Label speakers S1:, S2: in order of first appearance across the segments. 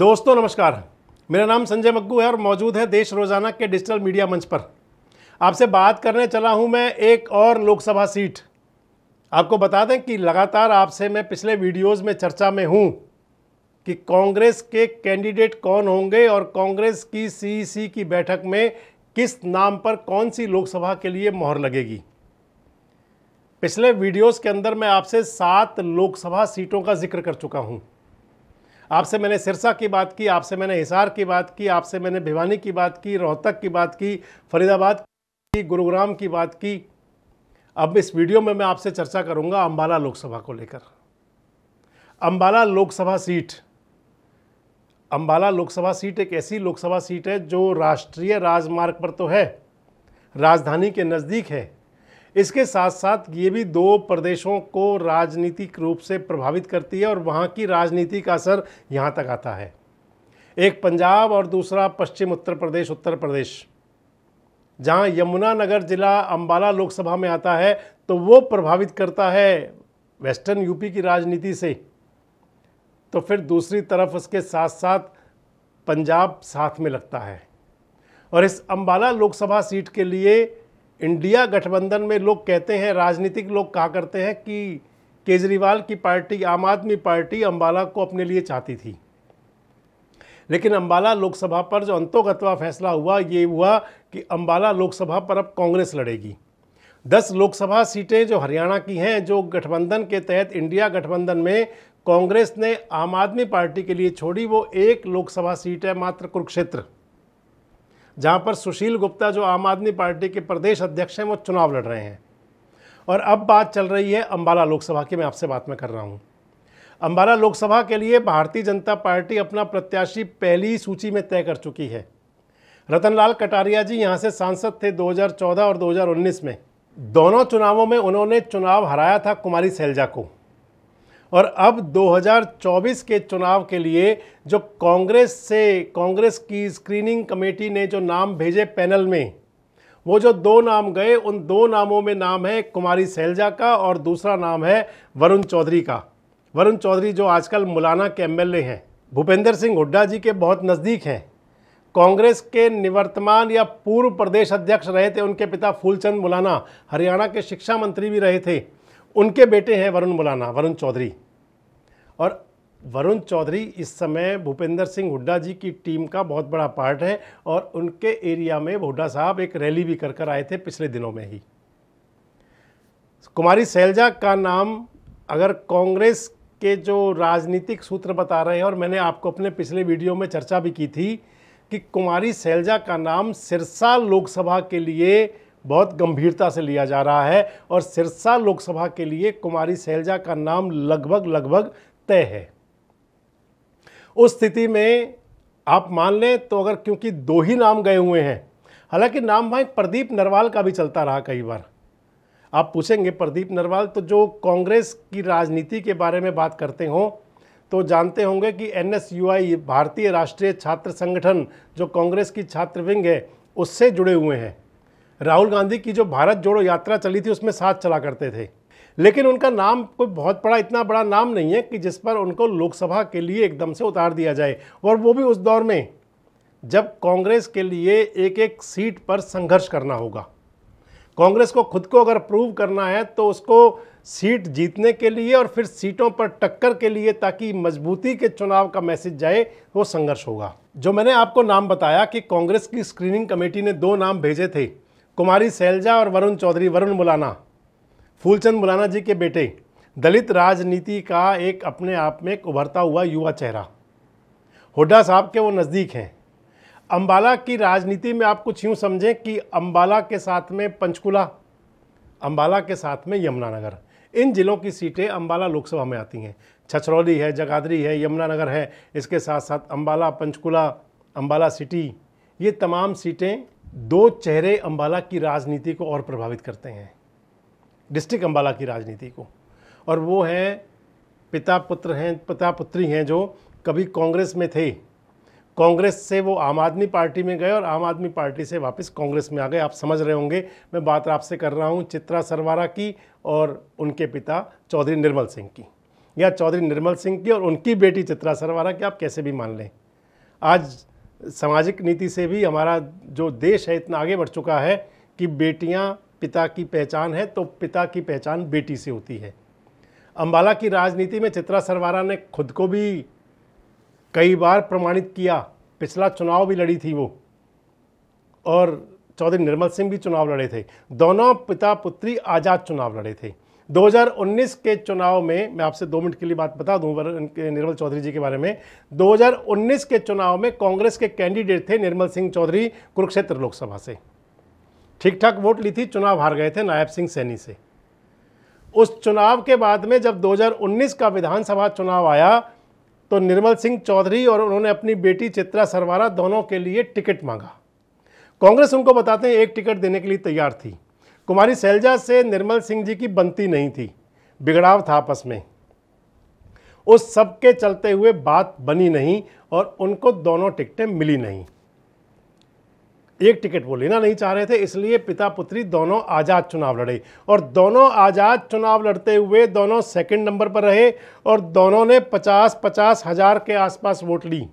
S1: दोस्तों नमस्कार मेरा नाम संजय मग्गू है और मौजूद है देश रोजाना के डिजिटल मीडिया मंच पर आपसे बात करने चला हूं मैं एक और लोकसभा सीट आपको बता दें कि लगातार आपसे मैं पिछले वीडियोस में चर्चा में हूं कि कांग्रेस के कैंडिडेट कौन होंगे और कांग्रेस की सीईसी की बैठक में किस नाम पर कौन सी लोकसभा के लिए मोहर लगेगी पिछले वीडियोस के अंदर मैं आपसे सात लोकसभा सीटों का जिक्र कर चुका हूं आपसे मैंने सिरसा की बात की आपसे मैंने हिसार की बात की आपसे मैंने भिवानी की बात की रोहतक की बात की फरीदाबाद की गुरुग्राम की बात की अब इस वीडियो में मैं आपसे चर्चा करूंगा अम्बाला लोकसभा को लेकर अम्बाला लोकसभा सीट अम्बाला लोकसभा सीट एक ऐसी लोकसभा सीट है जो राष्ट्रीय राजमार्ग पर तो है राजधानी के नज़दीक है इसके साथ साथ ये भी दो प्रदेशों को राजनीतिक रूप से प्रभावित करती है और वहाँ की राजनीति का असर यहाँ तक आता है एक पंजाब और दूसरा पश्चिम उत्तर प्रदेश उत्तर प्रदेश जहाँ यमुनानगर जिला अम्बाला लोकसभा में आता है तो वो प्रभावित करता है वेस्टर्न यूपी की राजनीति से तो फिर दूसरी तरफ उसके साथ साथ पंजाब साथ में लगता है और इस अम्बाला लोकसभा सीट के लिए इंडिया गठबंधन में लोग कहते हैं राजनीतिक लोग कहा करते हैं कि केजरीवाल की पार्टी आम आदमी पार्टी अम्बाला को अपने लिए चाहती थी लेकिन अम्बाला लोकसभा पर जो अंतोगतवा फैसला हुआ ये हुआ कि अम्बाला लोकसभा पर अब कांग्रेस लड़ेगी दस लोकसभा सीटें जो हरियाणा की हैं जो गठबंधन के तहत इंडिया गठबंधन में कांग्रेस ने आम आदमी पार्टी के लिए छोड़ी वो एक लोकसभा सीट है मात्र कुरुक्षेत्र जहाँ पर सुशील गुप्ता जो आम आदमी पार्टी के प्रदेश अध्यक्ष हैं वो चुनाव लड़ रहे हैं और अब बात चल रही है अम्बाला लोकसभा की मैं आपसे बात में कर रहा हूँ अम्बाला लोकसभा के लिए भारतीय जनता पार्टी अपना प्रत्याशी पहली सूची में तय कर चुकी है रतनलाल कटारिया जी यहाँ से सांसद थे 2014 और 2019 में दोनों चुनावों में उन्होंने चुनाव हराया था कुमारी सैलजा को और अब 2024 के चुनाव के लिए जो कांग्रेस से कांग्रेस की स्क्रीनिंग कमेटी ने जो नाम भेजे पैनल में वो जो दो नाम गए उन दो नामों में नाम है कुमारी सैलजा का और दूसरा नाम है वरुण चौधरी का वरुण चौधरी जो आजकल मुलाना के एमएलए हैं भूपेंद्र सिंह हुड्डा जी के बहुत नज़दीक हैं कांग्रेस के निवर्तमान या पूर्व प्रदेश अध्यक्ष रहे थे उनके पिता फूलचंद मुलाना हरियाणा के शिक्षा मंत्री भी रहे थे उनके बेटे हैं वरुण मुलाना वरुण चौधरी और वरुण चौधरी इस समय भूपेंद्र सिंह हुड्डा जी की टीम का बहुत बड़ा पार्ट है और उनके एरिया में हुड्डा साहब एक रैली भी कर कर आए थे पिछले दिनों में ही कुमारी सैलजा का नाम अगर कांग्रेस के जो राजनीतिक सूत्र बता रहे हैं और मैंने आपको अपने पिछले वीडियो में चर्चा भी की थी कि कुमारी सैलजा का नाम सिरसा लोकसभा के लिए बहुत गंभीरता से लिया जा रहा है और सिरसा लोकसभा के लिए कुमारी सैलजा का नाम लगभग लगभग तय है उस स्थिति में आप मान लें तो अगर क्योंकि दो ही नाम गए हुए हैं हालांकि नाम भाई प्रदीप नरवाल का भी चलता रहा कई बार आप पूछेंगे प्रदीप नरवाल तो जो कांग्रेस की राजनीति के बारे में बात करते हों तो जानते होंगे कि एन भारतीय राष्ट्रीय छात्र संगठन जो कांग्रेस की छात्र विंग है उससे जुड़े हुए हैं राहुल गांधी की जो भारत जोड़ो यात्रा चली थी उसमें साथ चला करते थे लेकिन उनका नाम कोई बहुत बड़ा इतना बड़ा नाम नहीं है कि जिस पर उनको लोकसभा के लिए एकदम से उतार दिया जाए और वो भी उस दौर में जब कांग्रेस के लिए एक एक सीट पर संघर्ष करना होगा कांग्रेस को खुद को अगर प्रूव करना है तो उसको सीट जीतने के लिए और फिर सीटों पर टक्कर के लिए ताकि मजबूती के चुनाव का मैसेज जाए वो संघर्ष होगा जो मैंने आपको नाम बताया कि कांग्रेस की स्क्रीनिंग कमेटी ने दो नाम भेजे थे कुमारी सैलजा और वरुण चौधरी वरुण मुलाना फूलचंद मुलाना जी के बेटे दलित राजनीति का एक अपने आप में एक उभरता हुआ युवा चेहरा हुड्डा साहब के वो नज़दीक हैं अम्बाला की राजनीति में आप कुछ यूँ समझें कि अम्बाला के साथ में पंचकुला अम्बाला के साथ में यमुनानगर इन ज़िलों की सीटें अम्बाला लोकसभा में आती हैं छछरौली है जगाधरी है यमुनानगर है इसके साथ साथ अम्बाला पंचकुला अम्बाला सिटी ये तमाम सीटें दो चेहरे अंबाला की राजनीति को और प्रभावित करते हैं डिस्ट्रिक्ट अंबाला की राजनीति को और वो हैं पिता पुत्र हैं पिता पुत्री हैं जो कभी कांग्रेस में थे कांग्रेस से वो आम आदमी पार्टी में गए और आम आदमी पार्टी से वापस कांग्रेस में आ गए आप समझ रहे होंगे मैं बात आपसे कर रहा हूँ चित्रा सरवारा की और उनके पिता चौधरी निर्मल सिंह की या चौधरी निर्मल सिंह की और उनकी बेटी चित्रा सरवारा की आप कैसे भी मान लें आज सामाजिक नीति से भी हमारा जो देश है इतना आगे बढ़ चुका है कि बेटियां पिता की पहचान है तो पिता की पहचान बेटी से होती है अम्बाला की राजनीति में चित्रा सरवारा ने खुद को भी कई बार प्रमाणित किया पिछला चुनाव भी लड़ी थी वो और चौधरी निर्मल सिंह भी चुनाव लड़े थे दोनों पिता पुत्री आज़ाद चुनाव लड़े थे 2019 के चुनाव में मैं आपसे दो मिनट के लिए बात बता दूं निर्मल चौधरी जी के बारे में 2019 के चुनाव में कांग्रेस के कैंडिडेट थे निर्मल सिंह चौधरी कुरुक्षेत्र लोकसभा से ठीक ठाक वोट ली थी चुनाव हार गए थे नायब सिंह सैनी से उस चुनाव के बाद में जब 2019 का विधानसभा चुनाव आया तो निर्मल सिंह चौधरी और उन्होंने अपनी बेटी चित्रा सरवारा दोनों के लिए टिकट मांगा कांग्रेस उनको बताते हैं एक टिकट देने के लिए तैयार थी कुमारी सैलजा से निर्मल सिंह जी की बनती नहीं थी बिगड़ाव था आपस में उस सब के चलते हुए बात बनी नहीं और उनको दोनों टिकटें मिली नहीं एक टिकट वो लेना नहीं चाह रहे थे इसलिए पिता पुत्री दोनों आज़ाद चुनाव लड़े और दोनों आज़ाद चुनाव लड़ते हुए दोनों सेकंड नंबर पर रहे और दोनों ने पचास पचास हज़ार के आसपास वोट ली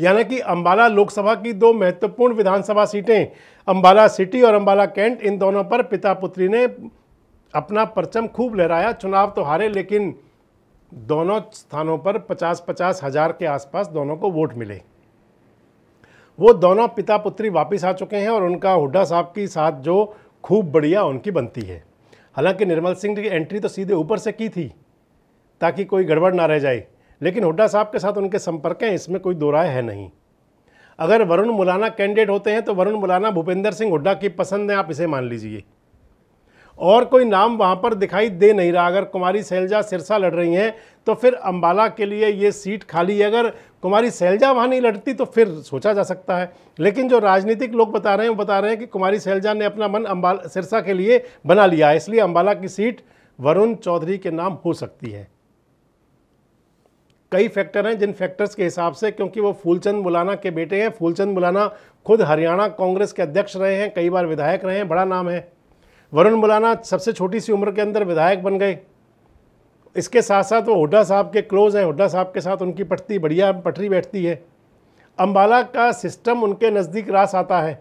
S1: यानी कि अंबाला लोकसभा की दो महत्वपूर्ण विधानसभा सीटें अंबाला सिटी और अंबाला कैंट इन दोनों पर पिता पुत्री ने अपना परचम खूब लहराया चुनाव तो हारे लेकिन दोनों स्थानों पर पचास पचास हजार के आसपास दोनों को वोट मिले वो दोनों पिता पुत्री वापस आ चुके हैं और उनका हुड्डा साहब के साथ जो खूब बढ़िया उनकी बनती है हालांकि निर्मल सिंह की एंट्री तो सीधे ऊपर से की थी ताकि कोई गड़बड़ ना रह जाए लेकिन हुड्डा साहब के साथ उनके संपर्क हैं इसमें कोई दो राय है नहीं अगर वरुण मुलाना कैंडिडेट होते हैं तो वरुण मुलाना भूपेंद्र सिंह हुड्डा की पसंद है आप इसे मान लीजिए और कोई नाम वहाँ पर दिखाई दे नहीं रहा अगर कुमारी सैलजा सिरसा लड़ रही हैं तो फिर अम्बाला के लिए ये सीट खाली है अगर कुमारी सैलजा वहाँ नहीं लड़ती तो फिर सोचा जा सकता है लेकिन जो राजनीतिक लोग बता रहे हैं वो बता रहे हैं कि कुमारी सैलजा ने अपना मन अम्बाला सिरसा के लिए बना लिया है इसलिए अम्बाला की सीट वरुण चौधरी के नाम हो सकती है कई फैक्टर हैं जिन फैक्टर्स के हिसाब से क्योंकि वो फूलचंद मुलाना के बेटे हैं फूलचंद मुलाना खुद हरियाणा कांग्रेस के अध्यक्ष रहे हैं कई बार विधायक रहे हैं बड़ा नाम है वरुण मुलाना सबसे छोटी सी उम्र के अंदर विधायक बन गए इसके साथ साथ वो हुड्डा साहब के क्लोज़ हैं हुड्डा साहब के साथ उनकी पटती बढ़िया पटरी बैठती है अम्बाला का सिस्टम उनके नज़दीक रास आता है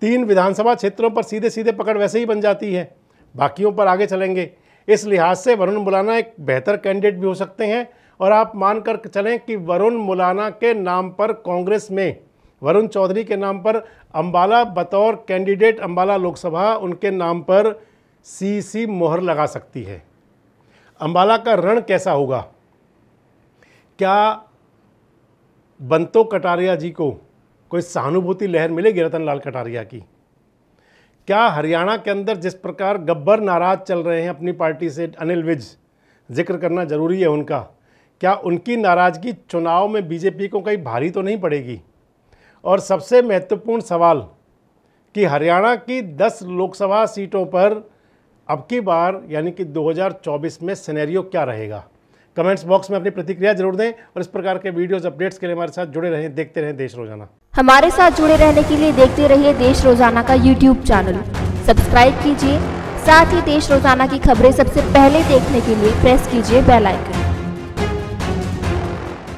S1: तीन विधानसभा क्षेत्रों पर सीधे सीधे पकड़ वैसे ही बन जाती है बाकियों पर आगे चलेंगे इस लिहाज से वरुण बुलाना एक बेहतर कैंडिडेट भी हो सकते हैं और आप मान कर चलें कि वरुण मुलाना के नाम पर कांग्रेस में वरुण चौधरी के नाम पर अंबाला बतौर कैंडिडेट अम्बाला लोकसभा उनके नाम पर सी सी मोहर लगा सकती है अंबाला का रण कैसा होगा क्या बंतो कटारिया जी को कोई सहानुभूति लहर मिलेगी रतन लाल कटारिया की क्या हरियाणा के अंदर जिस प्रकार गब्बर नाराज चल रहे हैं अपनी पार्टी से अनिल विज जिक्र करना ज़रूरी है उनका क्या उनकी नाराज़गी चुनाव में बीजेपी को कहीं भारी तो नहीं पड़ेगी और सबसे महत्वपूर्ण सवाल कि हरियाणा की 10 लोकसभा सीटों पर अब की बार यानी कि 2024 में सिनेरियो क्या रहेगा कमेंट्स बॉक्स में अपनी प्रतिक्रिया जरूर दें और इस प्रकार के वीडियोस अपडेट्स के लिए हमारे साथ जुड़े रहें देखते रहें देश रोजाना हमारे साथ जुड़े रहने के लिए देखते रहिए देश रोजाना का यूट्यूब चैनल सब्सक्राइब कीजिए साथ ही देश रोजाना की खबरें सबसे पहले देखने के लिए प्रेस कीजिए बेलाइकन